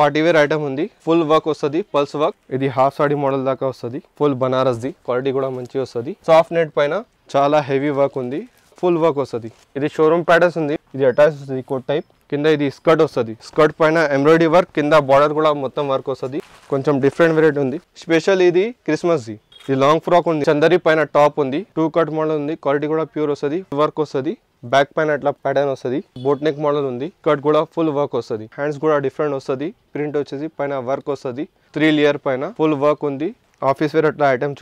party wear item ఉంది full work వస్తుంది pearls work ఇది హాఫ్ సాడీ మోడల్ దాకా వస్తుంది ఫుల్ బనారస్ ది క్వాలిటీ కూడా మంచిగా వస్తుంది సాఫ్ట్ నెట్ పైన చాలా హెవీ వర్క్ ఉంది ఫుల్ వర్క్ వస్తుంది ఇది షోరూమ్ ప్యాటర్న్స్ ఉంది ఇది అటాచ్ వస్తుంది కోట్ టైప్ కింద ఇది స్కర్ట్ వస్తుంది స్కర్ట్ పైన ఎంబ్రాయిడరీ వర్క్ కింద బార్డర్ కూడా మొత్తం వర్క్ వస్తుంది కొంచెం డిఫరెంట్ వెరైటీ ఉంది స్పెషల్ ఇది క్రిస్మస్ ది ఇది లాంగ్ ఫ్రాక్ ఉంది చందరి పైన టాప్ ఉంది టూ కట్ మోడల్ ఉంది క్వాలిటీ కూడా ప్యూర్ వస్తుంది వర్క్ వస్తుంది बैक पैन अट्ला पैटर्न వస్తుంది boat model cut full work కూడా ఫుల్ వర్క్ వస్తుంది హ్యాండ్స్ वर्क డిఫరెంట్ వస్తుంది ప్రింట్ వచ్చేసి పైన వర్క్ వస్తుంది త్రీ లేయర్ పైన full work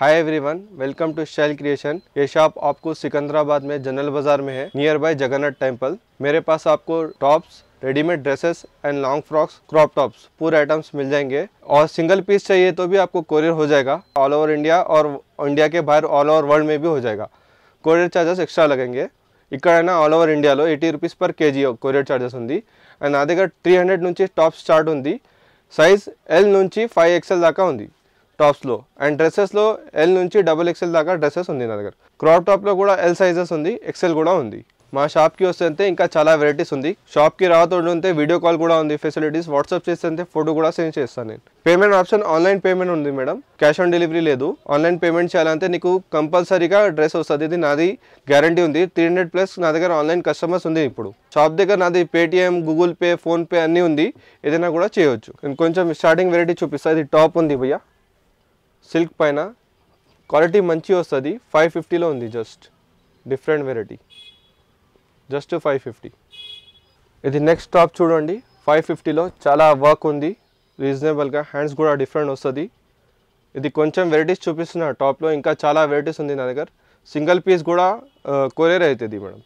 hi everyone welcome to Shail creation ये शॉप आपको सिकंदराबाद में जनरल बाजार में है नियर बाय जगन्नाथ टेम्पल मेरे पास आपको tops readymade dresses and long frocks crop tops पूरे आइटम्स मिल जाएंगे और सिंगल पीस चाहिए तो भी आपको कोरियर हो जाएगा ऑल ओवर इंडिया और इंडिया के बाहर ऑल ओवर वर्ल्ड में भी हो जाएगा కొరియర్ ఛార్జెస్ ఎక్స్ట్రా లగంగే ఇక్కడైనా ఆల్ ఓవర్ ఇండియాలో eighty rupees per KG courier charges ఉంది అండ్ నా దగ్గర త్రీ హండ్రెడ్ నుంచి టాప్స్ స్టార్ట్ ఉంది సైజ్ ఎల్ నుంచి ఫైవ్ ఎక్స్ఎల్ దాకా ఉంది టాప్స్లో అండ్ డ్రెస్సెస్లో ఎల్ నుంచి డబుల్ ఎక్స్ఎల్ దాకా డ్రెస్సెస్ ఉంది నా దగ్గర క్రాప్ టాప్లో కూడా ఎల్ సైజెస్ ఉంది ఎక్స్ఎల్ కూడా ఉంది మా షాప్కి వస్తే ఇంకా చాలా వెరైటీస్ ఉంది షాప్కి ఉంటే వీడియో కాల్ కూడా ఉంది ఫెసిలిటీస్ వాట్సాప్ చేస్తే ఫోటో కూడా సెండ్ చేస్తాను నేను పేమెంట్ ఆప్షన్ ఆన్లైన్ పేమెంట్ ఉంది మేడం క్యాష్ ఆన్ డెలివరీ లేదు ఆన్లైన్ పేమెంట్ చేయాలంటే నీకు కంపల్సరీగా డ్రెస్ వస్తుంది ఇది నాది గ్యారంటీ ఉంది త్రీ హండ్రెడ్ ప్లస్ నా దగ్గర ఆన్లైన్ కస్టమర్స్ ఉంది ఇప్పుడు షాప్ దగ్గర నాది పేటిఎం గూగుల్ పే ఫోన్పే అన్నీ ఉంది ఏదైనా కూడా చేయవచ్చు కొంచెం స్టార్టింగ్ వెరైటీ చూపిస్తా ఇది టాప్ ఉంది భయ్య సిల్క్ పైన క్వాలిటీ మంచి వస్తుంది ఫైవ్ ఫిఫ్టీలో ఉంది just different variety just five fifty ఇది నెక్స్ట్ టాప్ చూడండి ఫైవ్ ఫిఫ్టీలో చాలా వర్క్ ఉంది రీజనబుల్గా హ్యాండ్స్ కూడా డిఫరెంట్ వస్తుంది ఇది కొంచెం వెరైటీస్ చూపిస్తున్న టాప్లో ఇంకా చాలా వెరైటీస్ ఉంది నా దగ్గర సింగిల్ పీస్ కూడా కొరియర్ అవుతుంది మేడం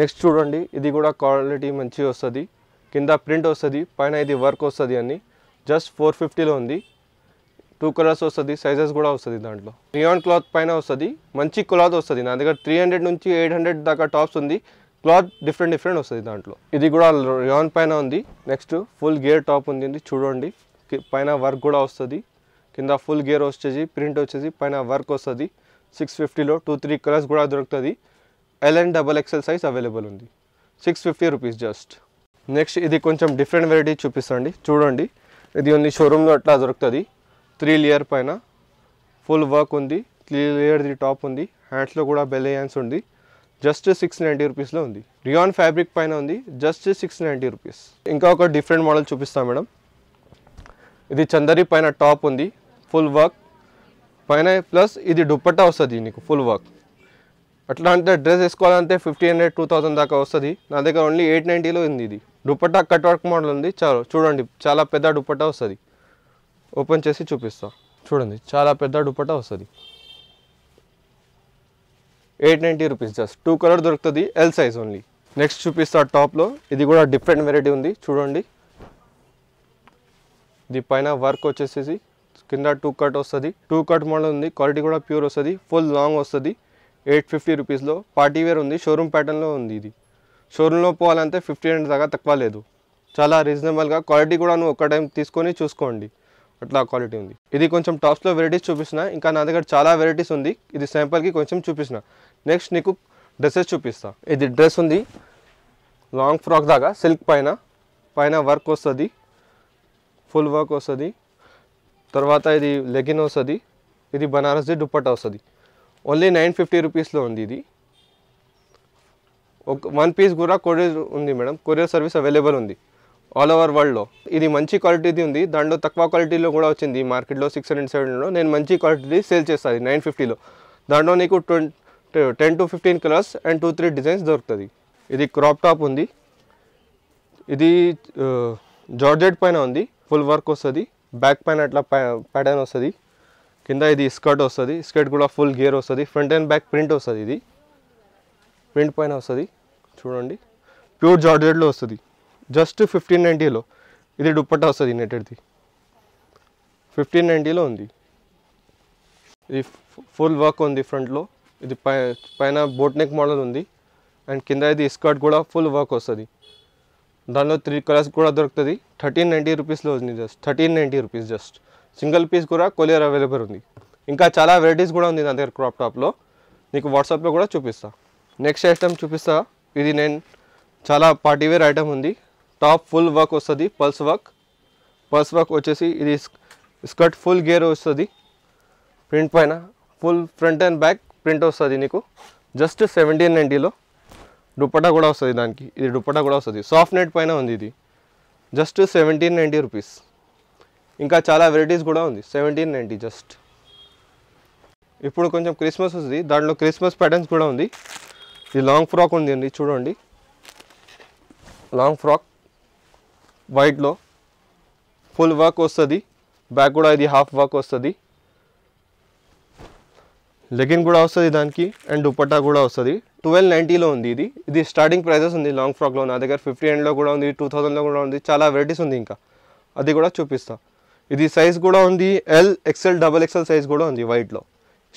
నెక్స్ట్ చూడండి ఇది కూడా క్వాలిటీ మంచి వస్తుంది కింద ప్రింట్ వస్తుంది పైన ఇది వర్క్ వస్తుంది అని జస్ట్ ఫోర్ ఫిఫ్టీలో ఉంది టూ కలర్స్ వస్తుంది సైజెస్ కూడా వస్తుంది దాంట్లో రియాన్ క్లాత్ పైన వస్తుంది మంచి క్లాత్ వస్తుంది నా దగ్గర త్రీ హండ్రెడ్ నుంచి ఎయిట్ హండ్రెడ్ దాకా టాప్స్ ఉంది క్లాత్ డిఫరెంట్ డిఫరెంట్ వస్తుంది దాంట్లో ఇది కూడా రియాన్ పైన ఉంది నెక్స్ట్ ఫుల్ గేర్ టాప్ ఉంది చూడండి పైన వర్క్ కూడా వస్తుంది కింద ఫుల్ గేర్ వచ్చేసి ప్రింట్ వచ్చేసి పైన వర్క్ వస్తుంది సిక్స్ ఫిఫ్టీలో టూ త్రీ కలర్స్ కూడా దొరుకుతుంది L and double XL size available ఉంది six fifty rupees just next ఇది కొంచెం డిఫరెంట్ వెరైటీ చూపిస్తండి చూడండి ఇది ఉంది షోరూంలో అట్లా దొరుకుతుంది త్రీ లేయర్ పైన ఫుల్ వర్క్ ఉంది త్రీ లేయర్ది టాప్ ఉంది హ్యాండ్స్లో కూడా బెల్ హ్యాండ్స్ ఉంది జస్ట్ సిక్స్ నైంటీ రూపీస్లో ఉంది రియాన్ ఫ్యాబ్రిక్ పైన ఉంది జస్ట్ సిక్స్ నైంటీ రూపీస్ ఇంకా ఒక డిఫరెంట్ మోడల్ చూపిస్తాను మేడం ఇది చందరి పైన టాప్ ఉంది ఫుల్ వర్క్ పైన ప్లస్ ఇది దుప్పట్టా వస్తుంది నీకు ఫుల్ వర్క్ అట్లా అంటే డ్రెస్ వేసుకోవాలంటే ఫిఫ్టీ హండ్రెడ్ టూ థౌసండ్ దాకా వస్తుంది నా దగ్గర ఓన్లీ ఎయిట్ నైంటీలో ఉంది ఇది దుప్పట్టా కట్ వర్క్ మోడల్ ఉంది చాలు చూడండి చాలా పెద్ద దుప్పట్టా వస్తుంది ఓపెన్ చేసి చూపిస్తాను చూడండి చాలా పెద్ద దుప్పట్టా వస్తుంది eight ninety rupees just two colour దొరుకుతుంది ఎల్ సైజ్ ఓన్లీ నెక్స్ట్ చూపిస్తా టాప్లో ఇది కూడా డిఫరెంట్ వెరైటీ ఉంది చూడండి ఇది పైన వర్క్ వచ్చేసేసి కింద టూ కట్ వస్తుంది టూ కట్ మోడల్ ఉంది క్వాలిటీ కూడా ప్యూర్ వస్తుంది ఫుల్ లాంగ్ వస్తుంది ఎయిట్ ఫిఫ్టీ రూపీస్లో పార్టీ వేర్ ఉంది షోరూమ్ ప్యాటర్న్లో ఉంది ఇది షోరూంలో పోవాలంటే ఫిఫ్టీ హండ్రెడ్ దాకా తక్కువ లేదు చాలా రీజనబుల్గా క్వాలిటీ కూడా నువ్వు ఒక టైం తీసుకొని చూసుకోండి అట్లా క్వాలిటీ ఉంది ఇది కొంచెం టాప్స్లో వెరైటీస్ చూపిస్తున్న ఇంకా నా దగ్గర చాలా వెరైటీస్ ఉంది ఇది శాంపుల్కి కొంచెం చూపిస్తున్నా నెక్స్ట్ నీకు డ్రెస్సెస్ చూపిస్తా ఇది డ్రెస్ ఉంది లాంగ్ ఫ్రాక్ దాకా సిల్క్ పైన పైన వర్క్ వస్తుంది ఫుల్ వర్క్ వస్తుంది తర్వాత ఇది లెగిన్ వస్తుంది ఇది బనారస్ది దుప్పట్టా వస్తుంది ఓన్లీ నైన్ ఫిఫ్టీ రూపీస్లో ఉంది ఇది ఒక వన్ పీస్ కూడా కొరియర్ ఉంది మేడం కొరియర్ సర్వీస్ అవైలబుల్ ఉంది ఆల్ ఓవర్ వరల్డ్లో ఇది మంచి క్వాలిటీది ఉంది దాంట్లో తక్కువ క్వాలిటీలో కూడా వచ్చింది మార్కెట్లో సిక్స్ హండ్రెడ్ సెవెన్లో నేను మంచి క్వాలిటీ సేల్ చేస్తాను నైన్ ఫిఫ్టీలో దాంట్లో నీకు ten to fifteen colours and two three designs దొరుకుతుంది ఇది క్రాప్ టాప్ ఉంది ఇది జార్జెట్ పైన ఉంది ఫుల్ వర్క్ వస్తుంది బ్యాక్ పైన అట్లా ప్యాటర్న్ వస్తుంది కింద ఇది స్కర్ట్ వస్తుంది స్కర్ట్ కూడా ఫుల్ గేర్ వస్తుంది ఫ్రంట్ అండ్ బ్యాక్ ప్రింట్ వస్తుంది ఇది ప్రింట్ పైన వస్తుంది చూడండి ప్యూర్ జార్జెట్లో వస్తుంది జస్ట్ ఫిఫ్టీన్ నైంటీలో ఇది దుప్పట్టా వస్తుంది నెట్టెడ్ది ఫిఫ్టీన్ నైంటీలో ఉంది ఇది ఫుల్ వర్క్ ఉంది ఫ్రంట్లో ఇది పై పైన బోట్ నెక్ మోడల్ ఉంది అండ్ కింద ఇది స్కర్ట్ కూడా ఫుల్ వర్క్ వస్తుంది దానిలో త్రీ కలర్స్ కూడా దొరుకుతుంది థర్టీన్ నైంటీ రూపీస్లో ఉంది just thirteen ninety rupees just single piece కూడా కొలియర్ అవైలబుల్ ఉంది ఇంకా చాలా వెరైటీస్ కూడా ఉంది నా దగ్గర క్రాప్ టాప్లో నీకు వాట్సాప్లో కూడా చూపిస్తా నెక్స్ట్ ఐటమ్ చూపిస్తా ఇది నేను చాలా పార్టీవేర్ ఐటమ్ ఉంది టాప్ ఫుల్ వర్క్ వస్తుంది పల్స్ వర్క్ పల్స్ వర్క్ వచ్చేసి ఇది స్కర్ట్ ఫుల్ గేర్ వస్తుంది ప్రింట్ పైన full front and back print వస్తుంది నీకు జస్ట్ సెవెంటీన్ నైంటీలో దుప్పటా కూడా వస్తుంది దానికి ఇది దుప్పటా కూడా వస్తుంది సాఫ్ట్ నెట్ పైన ఉంది ఇది జస్ట్ సెవెంటీన్ నైంటీ రూపీస్ ఇంకా చాలా వెరైటీస్ కూడా ఉంది సెవెంటీన్ నైంటీ జస్ట్ ఇప్పుడు కొంచెం క్రిస్మస్ వస్తుంది దాంట్లో క్రిస్మస్ ప్యాటర్న్స్ కూడా ఉంది ఇది లాంగ్ ఫ్రాక్ ఉంది అండి చూడండి లాంగ్ ఫ్రాక్ వైట్లో ఫుల్ వర్క్ వస్తుంది బ్యాక్ కూడా ఇది హాఫ్ వర్క్ వస్తుంది లెగిన్ కూడా వస్తుంది దానికి అండ్ దుపట్టా కూడా వస్తుంది ట్వెల్వ్ నైంటీలో ఉంది ఇది ఇది స్టార్టింగ్ ప్రైజెస్ ఉంది లాంగ్ ఫ్రాక్లో నా దగ్గర ఫిఫ్టీ ఎండ్లో కూడా ఉంది టూ థౌజండ్లో కూడా ఉంది చాలా వెరైటీస్ ఉంది ఇంకా అది కూడా చూపిస్తా ఇది సైజ్ కూడా ఉంది L XL double XL size కూడా ఉంది వైట్లో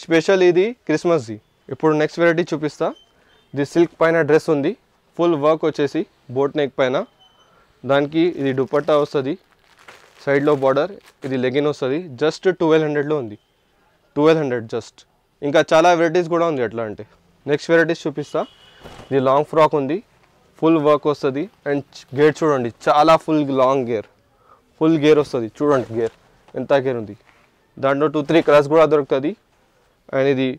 స్పెషల్ ఇది క్రిస్మస్ది ఇప్పుడు నెక్స్ట్ వెరైటీ చూపిస్తా ఇది సిల్క్ పైన డ్రెస్ ఉంది ఫుల్ వర్క్ వచ్చేసి బోట్ నెక్ పైన దానికి ఇది దుపట్టా వస్తుంది సైడ్లో బార్డర్ ఇది లెగిన్ వస్తుంది జస్ట్ ట్వెల్వ్ హండ్రెడ్లో ఉంది ట్వెల్వ్ హండ్రెడ్ జస్ట్ ఇంకా చాలా వెరైటీస్ కూడా ఉంది ఎట్లా అంటే నెక్స్ట్ వెరైటీస్ చూపిస్తా ఇది లాంగ్ ఫ్రాక్ ఉంది ఫుల్ వర్క్ వస్తుంది అండ్ గేర్ చూడండి చాలా ఫుల్ లాంగ్ గేర్ ఫుల్ గేర్ వస్తుంది చూడండి గేర్ ఎంత గేర్ ఉంది దాంట్లో టూ త్రీ కలర్స్ కూడా దొరుకుతుంది అండ్ ఇది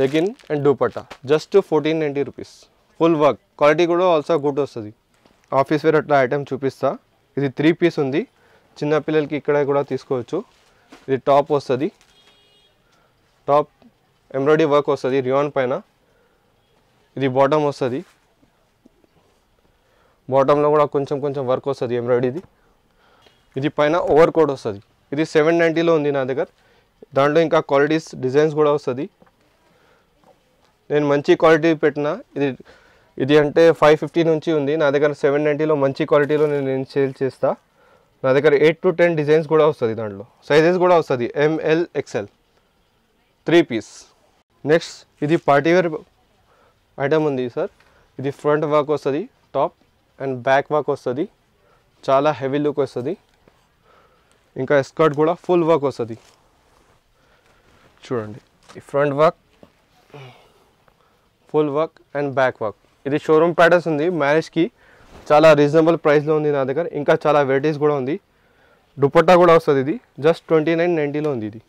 legging and dupatta just fourteen ninety rupees full work quality కూడా ఆల్సో గుడ్ వస్తుంది ఆఫీస్ వేర్ అట్లా ఐటెం చూపిస్తా ఇది త్రీ పీస్ ఉంది చిన్నపిల్లలకి ఇక్కడ కూడా తీసుకోవచ్చు ఇది టాప్ వస్తుంది టాప్ ఎంబ్రాయిడరీ వర్క్ వస్తుంది రియాన్ పైన ఇది బాటమ్ వస్తుంది బాటంలో కూడా కొంచెం కొంచెం వర్క్ వస్తుంది ఎంబ్రాయిడరీది ఇది పైన ఓవర్ కోట్ వస్తుంది ఇది సెవెన్ నైంటీలో ఉంది నా దగ్గర దాంట్లో ఇంకా క్వాలిటీస్ డిజైన్స్ కూడా వస్తుంది నేను మంచి క్వాలిటీ పెట్టిన ఇది ఇది అంటే ఫైవ్ ఫిఫ్టీ నుంచి ఉంది నా దగ్గర సెవెన్ నైంటీలో మంచి క్వాలిటీలో నేను సేల్ చేస్తా నా దగ్గర ఎయిట్ టు టెన్ డిజైన్స్ కూడా వస్తుంది దాంట్లో సైజెస్ కూడా వస్తుంది M L XL three piece next ఇది పార్టీవేర్ ఐటమ్ ఉంది సార్ ఇది ఫ్రంట్ వర్క్ వస్తుంది టాప్ అండ్ బ్యాక్ వర్క్ వస్తుంది చాలా హెవీ లుక్ వస్తుంది ఇంకా స్కర్ట్ కూడా ఫుల్ వర్క్ వస్తుంది చూడండి ఈ front work full work and back work ఇది షోరూమ్ ప్యాటర్స్ ఉంది మ్యారేజ్కి చాలా రీజనబుల్ ప్రైస్లో ఉంది నా దగ్గర ఇంకా చాలా వెరైటీస్ కూడా ఉంది దుపట్టా కూడా వస్తుంది ఇది జస్ట్ ట్వంటీ నైన్ నైంటీలో ఉంది ఇది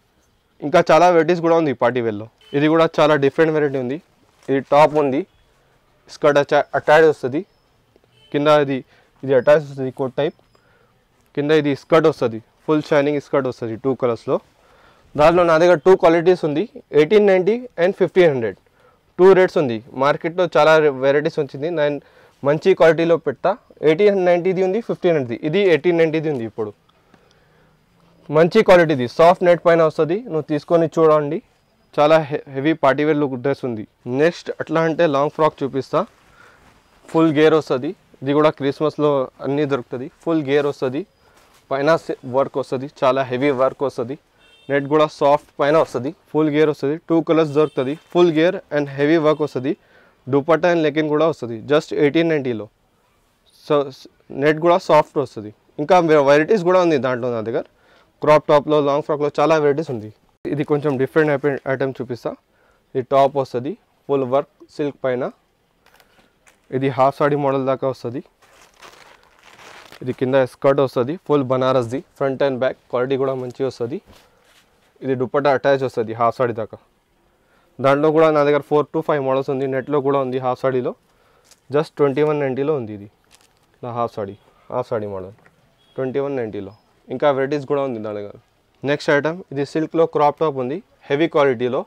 ఇంకా చాలా వెరైటీస్ కూడా ఉంది పార్టీ వేర్లో ఇది కూడా చాలా డిఫరెంట్ వెరైటీ ఉంది ఇది టాప్ ఉంది స్కర్ట్ అటా అటాచ్ వస్తుంది కింద ఇది ఇది అటాచ్ వస్తుంది కోట్ టైప్ కింద ఇది స్కర్ట్ వస్తుంది ఫుల్ షైనింగ్ స్కర్ట్ వస్తుంది టూ కలర్స్లో దాంట్లో నా దగ్గర టూ క్వాలిటీస్ ఉంది eighteen ninety and fifteen hundred two rates ఉంది మార్కెట్లో చాలా వెరైటీస్ వచ్చింది నేను మంచి క్వాలిటీలో పెట్టా ఎయిటీన్ నైంటీది ఉంది ఫిఫ్టీన్ హండ్రెడ్ది ఇది ఎయిటీన్ నైంటీది ఉంది ఇప్పుడు మంచి క్వాలిటీది సాఫ్ట్ నెట్ పైన వస్తుంది నువ్వు తీసుకొని చూడండి చాలా heavy party wear look dress ఉంది నెక్స్ట్ అట్లా అంటే లాంగ్ ఫ్రాక్ చూపిస్తా ఫుల్ గేర్ వస్తుంది ఇది కూడా క్రిస్మస్లో అన్నీ దొరుకుతుంది ఫుల్ గేర్ వస్తుంది పైన వర్క్ వస్తుంది చాలా హెవీ వర్క్ వస్తుంది నెట్ కూడా సాఫ్ట్ పైన వస్తుంది ఫుల్ గేర్ వస్తుంది టూ కలర్స్ దొరుకుతుంది ఫుల్ గేర్ అండ్ హెవీ వర్క్ వస్తుంది దుపట్టా అండ్ లెకిన్ కూడా వస్తుంది జస్ట్ ఎయిటీన్ నైంటీలో సో నెట్ కూడా సాఫ్ట్ వస్తుంది ఇంకా వెరైటీస్ కూడా ఉంది దాంట్లో నా దగ్గర క్రాప్ టాప్లో లాంగ్ ఫ్రాక్లో చాలా వెరైటీస్ ఉంది ఇది కొంచెం డిఫరెంట్ ఐటమ్ చూపిస్తా ఇది టాప్ వస్తుంది ఫుల్ వర్క్ సిల్క్ పైన ఇది హాఫ్ సాడీ మోడల్ దాకా వస్తుంది ఇది కింద స్కర్ట్ వస్తుంది ఫుల్ బనారస్ది ఫ్రంట్ అండ్ బ్యాక్ క్వాలిటీ కూడా మంచిగా వస్తుంది ఇది దుప్పటా అటాచ్ వస్తుంది హాఫ్ సాడీ దాకా దాంట్లో కూడా నా దగ్గర ఫోర్ టు ఫైవ్ మోడల్స్ ఉంది నెట్లో కూడా ఉంది హాఫ్ సాడీలో జస్ట్ ట్వంటీ వన్ నైంటీలో ఉంది ఇది నా half sari half sari model twenty one నైంటీలో ఇంకా వెరైటీస్ కూడా ఉంది దాని దగ్గర నెక్స్ట్ ఐటమ్ ఇది సిల్క్లో క్రాప్ టాప్ ఉంది హెవీ క్వాలిటీలో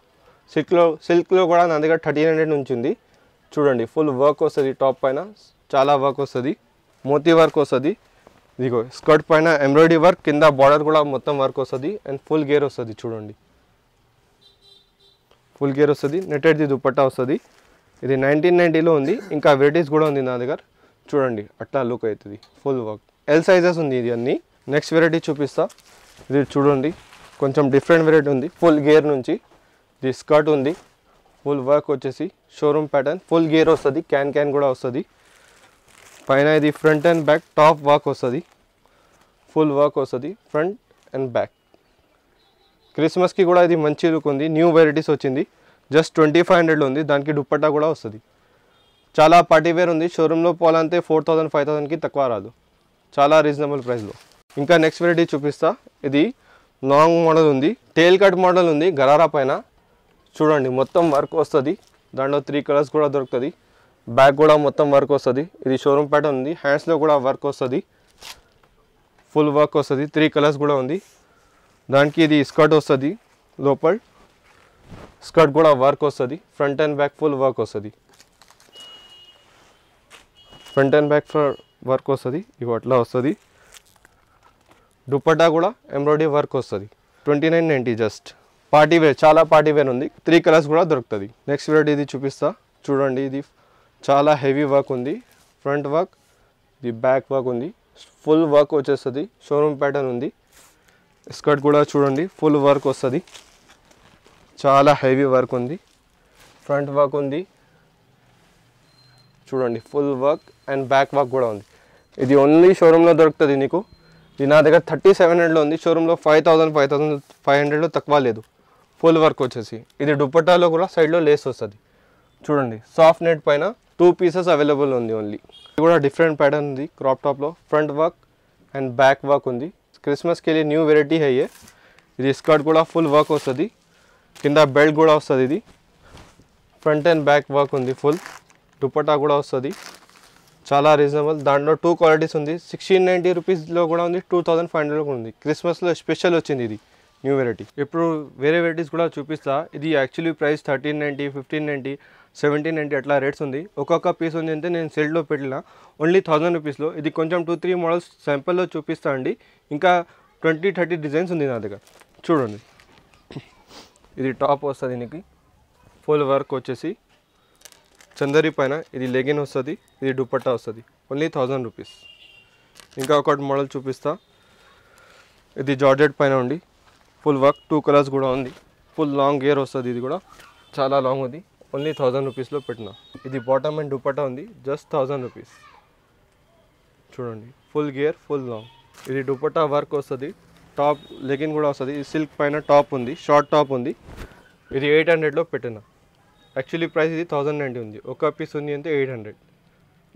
సిల్క్లో సిల్క్లో కూడా నా దగ్గర థర్టీన్ హండ్రెడ్ నుంచి ఉంది చూడండి ఫుల్ వర్క్ వస్తుంది టాప్ పైన చాలా వర్క్ వస్తుంది మోతీ వర్క్ వస్తుంది ఇదిగో స్కర్ట్ పైన ఎంబ్రాయిడరీ వర్క్ కింద బార్డర్ కూడా మొత్తం వర్క్ వస్తుంది అండ్ ఫుల్ గేర్ వస్తుంది చూడండి ఫుల్ గేర్ వస్తుంది నెట్టెడ్ది దుప్పట్టా వస్తుంది ఇది నైన్టీన్ నైంటీలో ఉంది ఇంకా వెరైటీస్ కూడా ఉంది నా దగ్గర చూడండి అట్లా లుక్ అవుతుంది ఫుల్ వర్క్ ఎల్ సైజెస్ ఉంది ఇది అన్నీ నెక్స్ట్ వెరైటీ చూపిస్తా ఇది చూడండి కొంచెం డిఫరెంట్ వెరైటీ ఉంది ఫుల్ గేర్ నుంచి ఇది స్కర్ట్ ఉంది ఫుల్ వర్క్ వచ్చేసి షోరూమ్ ప్యాటర్న్ ఫుల్ గేర్ వస్తుంది క్యాన్ క్యాన్ కూడా వస్తుంది పైన ఇది front and back top work వస్తుంది ఫుల్ వర్క్ వస్తుంది ఫ్రంట్ అండ్ బ్యాక్ క్రిస్మస్కి కూడా ఇది మంచి లుక్ ఉంది న్యూ వెరైటీస్ వచ్చింది జస్ట్ ట్వంటీ ఫైవ్ హండ్రెడ్లో ఉంది దానికి దుప్పట్టా కూడా వస్తుంది చాలా పార్టీ వేర్ ఉంది షోరూంలో పోవాలంటే ఫోర్ థౌసండ్ ఫైవ్ థౌసండ్కి తక్కువ రాదు చాలా రీజనబుల్ ప్రైస్లో ఇంకా నెక్స్ట్ వెరైటీ చూపిస్తా ఇది లాంగ్ మోడల్ ఉంది టేల్ కట్ మోడల్ ఉంది గరారా పైన చూడండి మొత్తం వర్క్ వస్తుంది దాంట్లో త్రీ కలర్స్ కూడా దొరుకుతుంది బ్యాక్ కూడా మొత్తం వర్క్ వస్తుంది ఇది షోరూమ్ ప్యాటర్న్ ఉంది హ్యాండ్స్లో కూడా వర్క్ వస్తుంది ఫుల్ వర్క్ వస్తుంది త్రీ కలర్స్ కూడా ఉంది దానికి ఇది స్కర్ట్ వస్తుంది లోపల స్కర్ట్ కూడా వర్క్ వస్తుంది front and back full work వస్తుంది ఫ్రంట్ అండ్ బ్యాక్ వర్క్ వస్తుంది ఇవి అట్లా వస్తుంది దుప్పట్టా కూడా ఎంబ్రాయిడరీ వర్క్ వస్తుంది twenty nine ninety just party wear చాలా పార్టీ వేర్ ఉంది త్రీ కలర్స్ కూడా దొరుకుతుంది నెక్స్ట్ వీడియో ఇది చూపిస్తా చూడండి ఇది చాలా హెవీ వర్క్ ఉంది front work the back work ఉంది ఫుల్ వర్క్ వచ్చేస్తుంది షోరూమ్ ప్యాటర్న్ ఉంది స్కర్ట్ కూడా చూడండి ఫుల్ వర్క్ వస్తుంది చాలా హెవీ వర్క్ ఉంది ఫ్రంట్ వర్క్ ఉంది చూడండి full work and back work కూడా ఉంది ఇది ఓన్లీ షోరూంలో దొరుకుతుంది నీకు ఇది నా దగ్గర థర్టీ సెవెన్ హండ్రెడ్లో ఉంది షోరూంలో five thousand five thousand five హండ్రెడ్లో తక్కువ లేదు ఫుల్ వర్క్ వచ్చేసి ఇది దుప్పట్టాలో కూడా సైడ్లో లేస్ వస్తుంది చూడండి సాఫ్ట్ నెట్ పైన टू पीसेस अवेलेबल ओनली ये थोड़ा डिफरेंट पैटर्न ఉంది क्रॉप टॉप लो front work and back work ఉంది christmas కేలి న్యూ వెరైటీ హై ఏ ఇస్ కార్డ్ కూడా ఫుల్ వర్క్ అవుస్తది కింద బెల్ కూడా అవుస్తదిది ఫ్రంట్ అండ్ బ్యాక్ వర్క్ ఉంది ఫుల్ Dupatta కూడా అవుస్తది చాలా రీజనబుల్ దండో టూ క్వాలిటీస్ ఉంది 1690 rupees లో కూడా ఉంది 2500 లో కూడా ఉంది christmas లో స్పెషల్ వచ్చింది ఇది న్యూ వెరైటీ ఇప్పుడు వేరే వెరైటీస్ కూడా చూపిస్తా ఇది actually price thirteen ninety fifteen ninety seventeen ninety అట్లా రేట్స్ ఉంది ఒక్కొక్క పీస్ ఉంది అంటే నేను సెల్లో పెట్టిన ఓన్లీ థౌజండ్ రూపీస్లో ఇది కొంచెం టూ త్రీ మోడల్స్ శాంపిల్లో చూపిస్తా అండి ఇంకా ట్వంటీ థర్టీ డిజైన్స్ ఉంది నా దగ్గర చూడండి ఇది టాప్ వస్తుంది దీనికి ఫుల్ వర్క్ వచ్చేసి చందరి పైన ఇది లెగిన్ వస్తుంది ఇది దుపట్టా వస్తుంది ఓన్లీ థౌజండ్ రూపీస్ ఇంకా ఒకటి మోడల్ చూపిస్తా ఇది జార్జెట్ పైన ఉండి ఫుల్ వర్క్ టూ కలర్స్ కూడా ఉంది ఫుల్ లాంగ్ గేర్ వస్తుంది ఇది కూడా చాలా లాంగ్ ఉంది ఓన్లీ థౌజండ్ రూపీస్లో పెట్టిన ఇది బాటమ్ అండ్ దుపట్టా ఉంది జస్ట్ థౌజండ్ రూపీస్ చూడండి ఫుల్ గేర్ ఫుల్ లాంగ్ ఇది దుపట్టా వర్క్ వస్తుంది టాప్ లెగిన్ కూడా వస్తుంది సిల్క్ పైన టాప్ ఉంది షార్ట్ టాప్ ఉంది ఇది ఎయిట్ హండ్రెడ్లో పెట్టిన యాక్చువల్లీ ప్రైస్ ఇది థౌజండ్ నైంటీ ఉంది ఒక పీస్ ఉంది అంటే ఎయిట్ హండ్రెడ్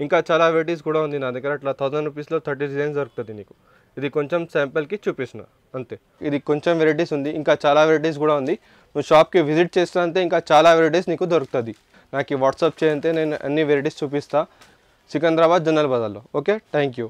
ఇంకా చాలా వెరైటీస్ కూడా ఉంది నా దగ్గర అట్లా థౌజండ్ రూపీస్లో థర్టీ డిజైన్స్ దొరుకుతుంది నీకు ఇది కొంచెం శాంపిల్కి చూపిస్తున్నా అంతే ఇది కొంచెం వెరైటీస్ ఉంది ఇంకా చాలా వెరైటీస్ కూడా ఉంది నువ్వు షాప్కి విజిట్ చేస్తానంటే ఇంకా చాలా వెరైటీస్ నీకు దొరుకుతుంది నాకు వాట్సాప్ చేయంతే నేను అన్ని వెరైటీస్ చూపిస్తాను సికింద్రాబాద్ జనరల్ బజార్లో ఓకే థ్యాంక్ యూ